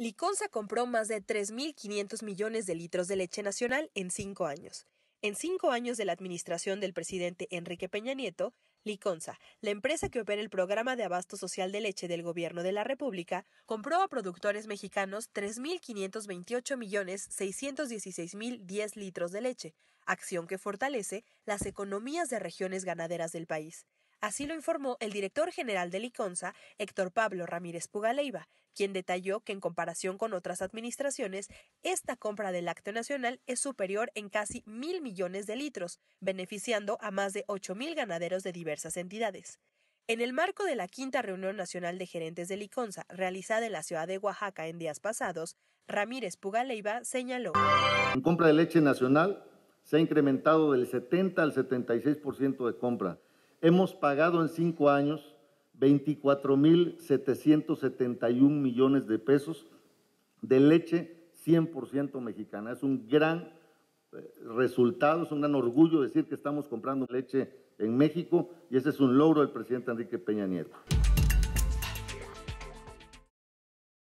Liconza compró más de 3.500 millones de litros de leche nacional en cinco años. En cinco años de la administración del presidente Enrique Peña Nieto, Liconza, la empresa que opera el programa de abasto social de leche del Gobierno de la República, compró a productores mexicanos 3.528.616.010 litros de leche, acción que fortalece las economías de regiones ganaderas del país. Así lo informó el director general de ICONSA, Héctor Pablo Ramírez Pugaleiva, quien detalló que en comparación con otras administraciones, esta compra del acto nacional es superior en casi mil millones de litros, beneficiando a más de ocho mil ganaderos de diversas entidades. En el marco de la quinta reunión nacional de gerentes de Liconza, realizada en la ciudad de Oaxaca en días pasados, Ramírez Pugaleiva señaló. En compra de leche nacional se ha incrementado del 70 al 76% de compra hemos pagado en cinco años 24.771 millones de pesos de leche 100% mexicana. Es un gran eh, resultado, es un gran orgullo decir que estamos comprando leche en México y ese es un logro del presidente Enrique Peña Nieto.